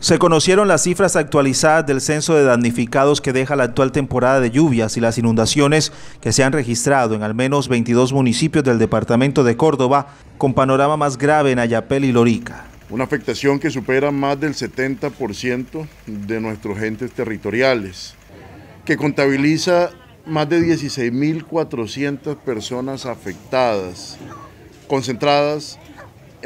Se conocieron las cifras actualizadas del censo de damnificados que deja la actual temporada de lluvias y las inundaciones que se han registrado en al menos 22 municipios del departamento de Córdoba, con panorama más grave en Ayapel y Lorica. Una afectación que supera más del 70% de nuestros entes territoriales, que contabiliza más de 16.400 personas afectadas, concentradas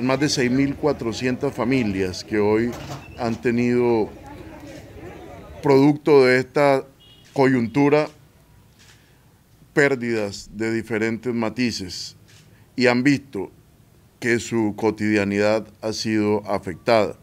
más de 6.400 familias que hoy han tenido producto de esta coyuntura pérdidas de diferentes matices y han visto que su cotidianidad ha sido afectada.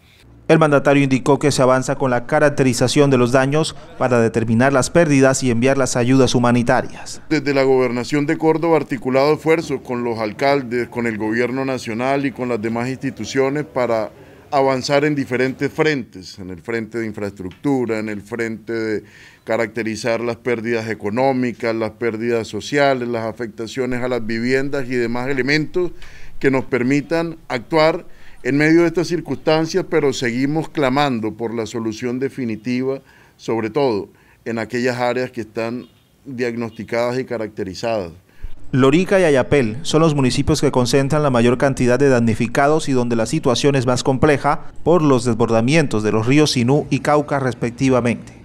El mandatario indicó que se avanza con la caracterización de los daños para determinar las pérdidas y enviar las ayudas humanitarias. Desde la gobernación de Córdoba articulado esfuerzos con los alcaldes, con el gobierno nacional y con las demás instituciones para avanzar en diferentes frentes, en el frente de infraestructura, en el frente de caracterizar las pérdidas económicas, las pérdidas sociales, las afectaciones a las viviendas y demás elementos que nos permitan actuar en medio de estas circunstancias, pero seguimos clamando por la solución definitiva, sobre todo en aquellas áreas que están diagnosticadas y caracterizadas. Lorica y Ayapel son los municipios que concentran la mayor cantidad de damnificados y donde la situación es más compleja por los desbordamientos de los ríos Sinú y Cauca respectivamente.